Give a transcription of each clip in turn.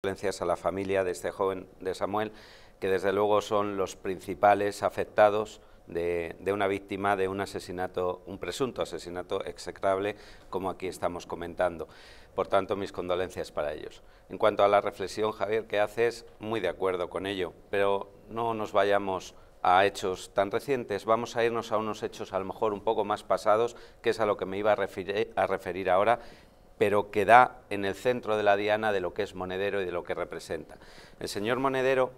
Condolencias a la familia de este joven de Samuel, que desde luego son los principales afectados de, una víctima de un asesinato, un presunto asesinato execrable, como aquí estamos comentando. Por tanto, mis condolencias para ellos. En cuanto a la reflexión, Javier, que haces, muy de acuerdo con ello, pero no nos vayamos a hechos tan recientes, vamos a irnos a unos hechos a lo mejor un poco más pasados, que es a lo que me iba a referir ahora, pero que da en el centro de la diana de lo que es Monedero y de lo que representa. El señor Monedero,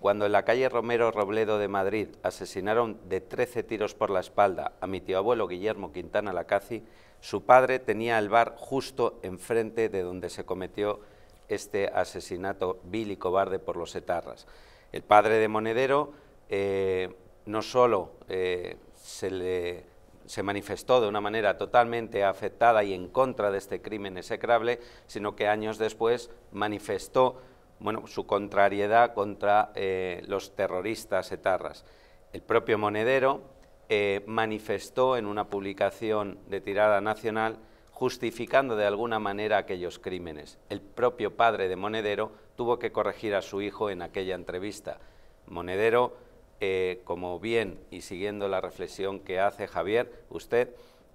cuando en la calle Romero Robledo de Madrid asesinaron de 13 tiros por la espalda a mi tío abuelo Guillermo Quintana Lacazzi, su padre tenía el bar justo enfrente de donde se cometió este asesinato vil y cobarde por los etarras. El padre de Monedero eh, no solo eh, se le se manifestó de una manera totalmente afectada y en contra de este crimen execrable, sino que años después manifestó bueno, su contrariedad contra eh, los terroristas etarras. El propio Monedero eh, manifestó en una publicación de tirada nacional justificando de alguna manera aquellos crímenes. El propio padre de Monedero tuvo que corregir a su hijo en aquella entrevista. Monedero eh, como bien y siguiendo la reflexión que hace Javier, usted,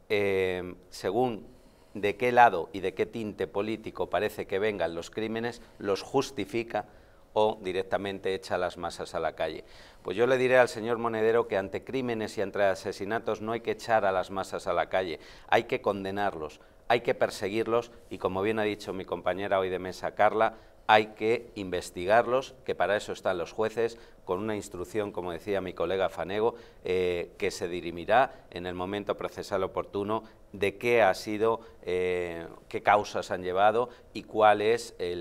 eh, según de qué lado y de qué tinte político parece que vengan los crímenes, los justifica o directamente echa las masas a la calle. Pues yo le diré al señor Monedero que ante crímenes y ante asesinatos no hay que echar a las masas a la calle, hay que condenarlos, hay que perseguirlos y como bien ha dicho mi compañera hoy de mesa Carla, hay que investigarlos, que para eso están los jueces, con una instrucción, como decía mi colega Fanego, eh, que se dirimirá en el momento procesal oportuno de qué ha sido, eh, qué causas han llevado y cuál es el